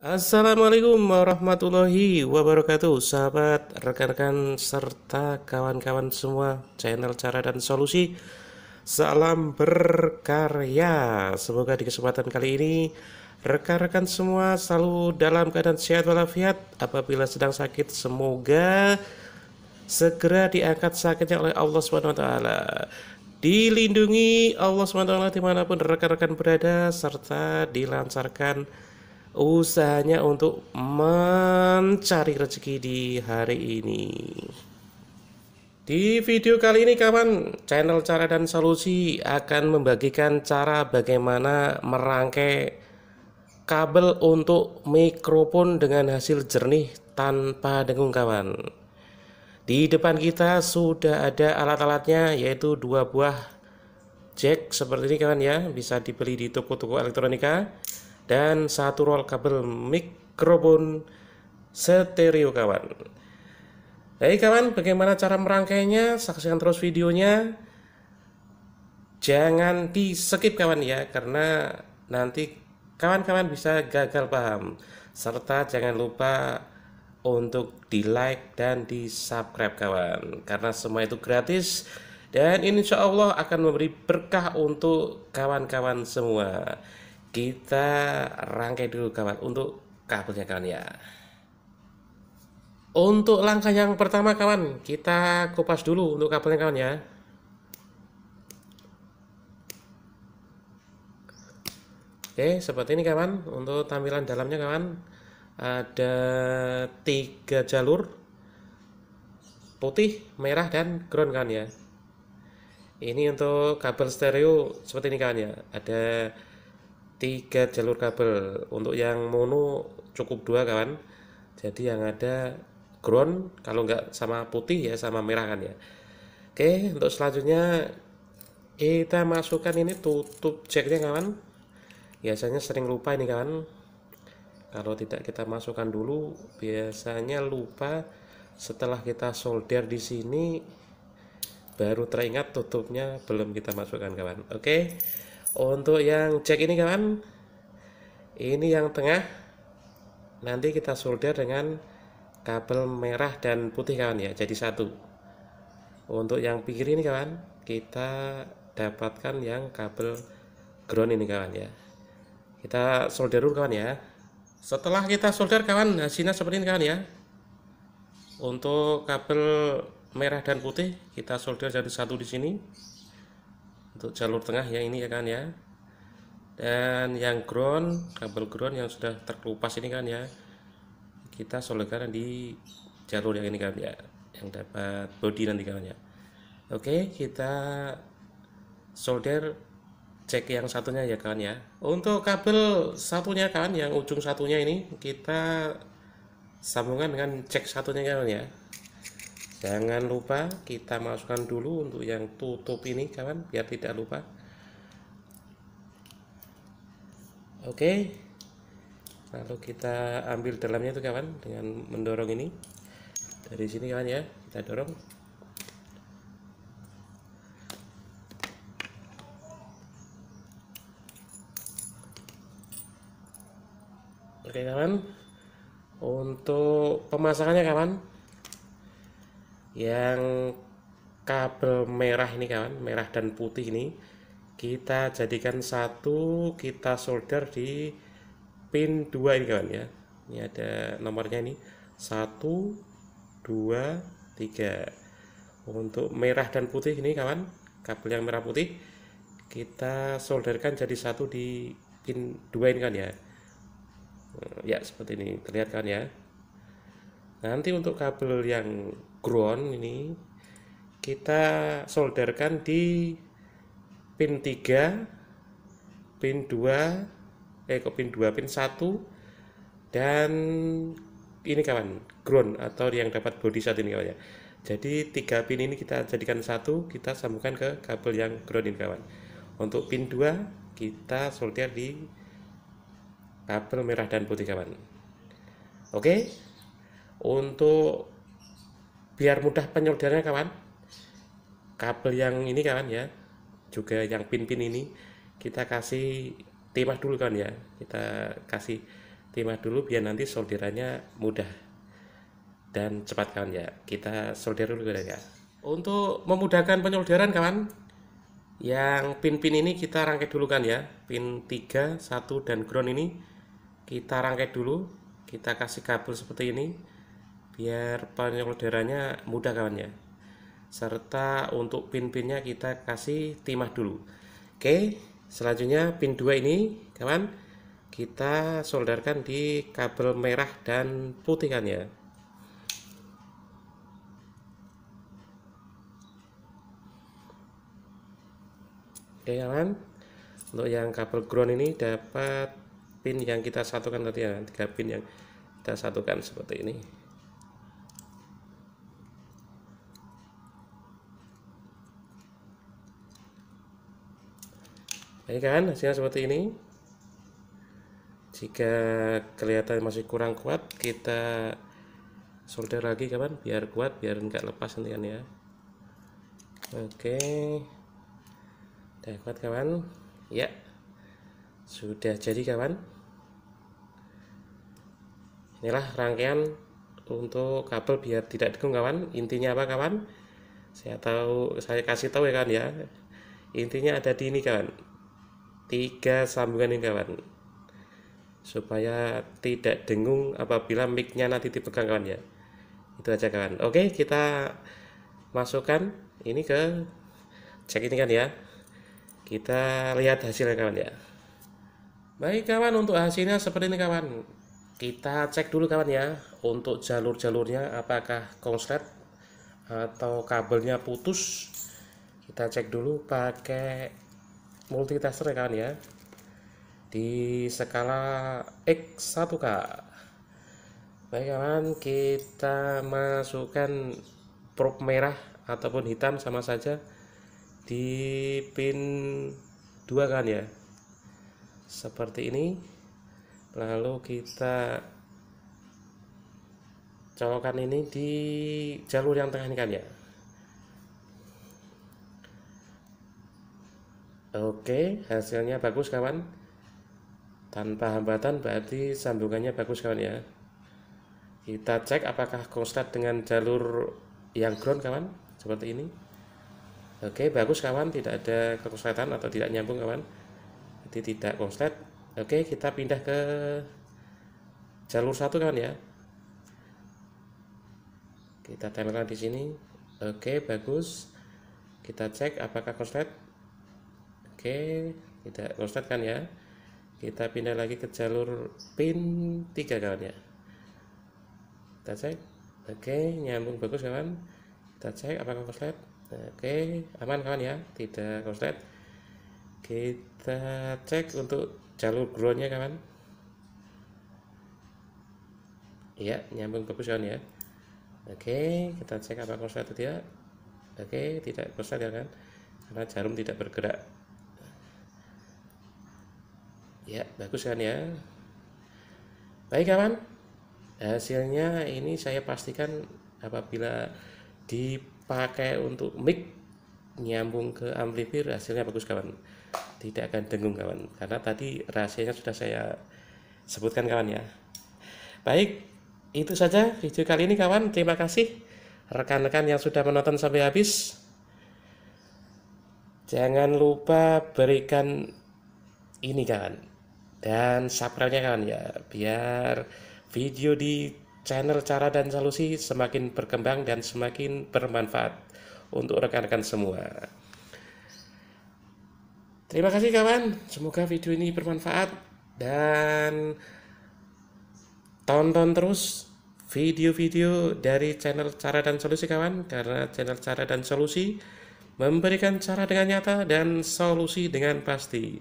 Assalamualaikum warahmatullahi wabarakatuh Sahabat, rekan-rekan, serta kawan-kawan semua Channel Cara dan Solusi Salam berkarya Semoga di kesempatan kali ini Rekan-rekan semua selalu dalam keadaan sehat walafiat Apabila sedang sakit semoga Segera diangkat sakitnya oleh Allah SWT Dilindungi Allah SWT dimanapun rekan-rekan berada Serta dilancarkan usahanya untuk mencari rezeki di hari ini. Di video kali ini kawan, channel Cara dan Solusi akan membagikan cara bagaimana merangkai kabel untuk mikrofon dengan hasil jernih tanpa dengung kawan. Di depan kita sudah ada alat-alatnya yaitu dua buah jack seperti ini kawan ya, bisa dibeli di toko-toko elektronika dan satu roll kabel mikrofon stereo kawan. Baik kawan, bagaimana cara merangkainya? Saksikan terus videonya. Jangan di skip kawan ya, karena nanti kawan-kawan bisa gagal paham. Serta jangan lupa untuk di like dan di subscribe kawan, karena semua itu gratis dan insya Allah akan memberi berkah untuk kawan-kawan semua kita rangkai dulu kawan untuk kabelnya kawan ya untuk langkah yang pertama kawan kita kupas dulu untuk kabelnya kawan ya oke seperti ini kawan untuk tampilan dalamnya kawan ada tiga jalur putih, merah, dan ground kawan ya ini untuk kabel stereo seperti ini kawan ya ada tiga jalur kabel untuk yang mono cukup dua kawan jadi yang ada ground kalau nggak sama putih ya sama merah kan ya oke untuk selanjutnya kita masukkan ini tutup jacknya kawan biasanya sering lupa ini kawan kalau tidak kita masukkan dulu biasanya lupa setelah kita solder di sini baru teringat tutupnya belum kita masukkan kawan oke okay? untuk yang jack ini kawan ini yang tengah nanti kita solder dengan kabel merah dan putih kawan ya jadi satu untuk yang pinggir ini kawan kita dapatkan yang kabel ground ini kawan ya kita solder dulu kawan ya setelah kita solder kawan hasilnya seperti ini kawan ya untuk kabel merah dan putih kita solder jadi satu di sini untuk jalur tengah ya ini ya kan ya dan yang ground kabel ground yang sudah terkelupas ini kan ya kita solekan di jalur yang ini kan ya yang dapat body nanti kan ya oke kita solder cek yang satunya ya kan ya untuk kabel satunya kan yang ujung satunya ini kita sambungkan dengan cek satunya kan ya jangan lupa kita masukkan dulu untuk yang tutup ini kawan biar tidak lupa oke lalu kita ambil dalamnya itu kawan dengan mendorong ini dari sini kawan ya kita dorong oke kawan untuk pemasangannya kawan yang kabel merah ini kawan merah dan putih ini kita jadikan satu kita solder di pin 2 ini kawan ya ini ada nomornya ini 1 2 3 untuk merah dan putih ini kawan kabel yang merah putih kita solderkan jadi satu di pin 2 ini kan ya eh, ya seperti ini terlihat kan ya nanti untuk kabel yang ground ini kita solderkan di pin 3 pin 2 eh kok pin 2 pin 1 dan ini kawan ground atau yang dapat body saat ini kawan ya jadi tiga pin ini kita jadikan satu kita sambungkan ke kabel yang ground ini kawan untuk pin 2 kita solder di kabel merah dan putih kawan oke untuk biar mudah penyolderannya kawan kabel yang ini kawan ya juga yang pin-pin ini kita kasih timah dulu kan ya kita kasih timah dulu biar nanti solderannya mudah dan cepat kawan ya kita solder dulu kawan ya untuk memudahkan penyolderan kawan yang pin-pin ini kita rangkai dulu kan ya pin 3, 1 dan ground ini kita rangkai dulu kita kasih kabel seperti ini biar darahnya mudah kawan ya serta untuk pin-pinnya kita kasih timah dulu oke selanjutnya pin 2 ini kawan kita solderkan di kabel merah dan putih kan ya oke kawan untuk yang kabel ground ini dapat pin yang kita satukan tadi ya tiga pin yang kita satukan seperti ini ini kan hasilnya seperti ini jika kelihatan masih kurang kuat kita solder lagi kawan biar kuat biar enggak lepas nanti kan ya oke udah kuat kawan ya sudah jadi kawan inilah rangkaian untuk kabel biar tidak degung kawan intinya apa kawan saya tahu saya kasih tahu ya kawan ya intinya ada di ini kawan tiga sambungan ini kawan supaya tidak dengung apabila micnya nanti dipegang kawan ya itu aja kawan oke kita masukkan ini ke cek ini kan ya kita lihat hasilnya kawan ya baik kawan untuk hasilnya seperti ini kawan kita cek dulu kawan ya untuk jalur-jalurnya apakah konslet atau kabelnya putus kita cek dulu pakai multitester ya kan ya di skala X1K baik kawan kita masukkan probe merah ataupun hitam sama saja di pin 2 kan ya seperti ini lalu kita colokan ini di jalur yang tengah ini kan ya Oke, hasilnya bagus kawan. Tanpa hambatan berarti sambungannya bagus kawan ya. Kita cek apakah konstat dengan jalur yang ground kawan, seperti ini. Oke, bagus kawan, tidak ada kekonsletan atau tidak nyambung kawan. Jadi tidak konstat. Oke, kita pindah ke jalur satu kawan ya. Kita tempelkan di sini. Oke, bagus. Kita cek apakah konstat. Oke, tidak lost kan ya. Kita pindah lagi ke jalur pin 3 kawan ya. Kita cek. Oke, nyambung bagus kawan. Kita cek apakah korslet. Oke, aman kawan ya, tidak korslet. Kita cek untuk jalur groundnya kawan. Iya, nyambung bagus kawan ya. Oke, kita cek apakah korslet atau tidak. Ya. Oke, tidak korslet ya kan. Karena jarum tidak bergerak Ya, bagus kan ya? Baik kawan, hasilnya ini saya pastikan apabila dipakai untuk mic nyambung ke amplifier hasilnya bagus kawan. Tidak akan dengung kawan, karena tadi rahasianya sudah saya sebutkan kawan ya. Baik, itu saja video kali ini kawan. Terima kasih rekan-rekan yang sudah menonton sampai habis. Jangan lupa berikan ini kawan dan subscribe-nya kan ya biar video di channel cara dan solusi semakin berkembang dan semakin bermanfaat untuk rekan-rekan semua. Terima kasih kawan, semoga video ini bermanfaat dan tonton terus video-video dari channel cara dan solusi kawan karena channel cara dan solusi memberikan cara dengan nyata dan solusi dengan pasti.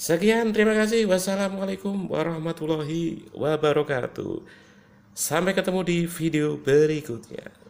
Sekian, terima kasih. Wassalamualaikum warahmatullahi wabarakatuh. Sampai ketemu di video berikutnya.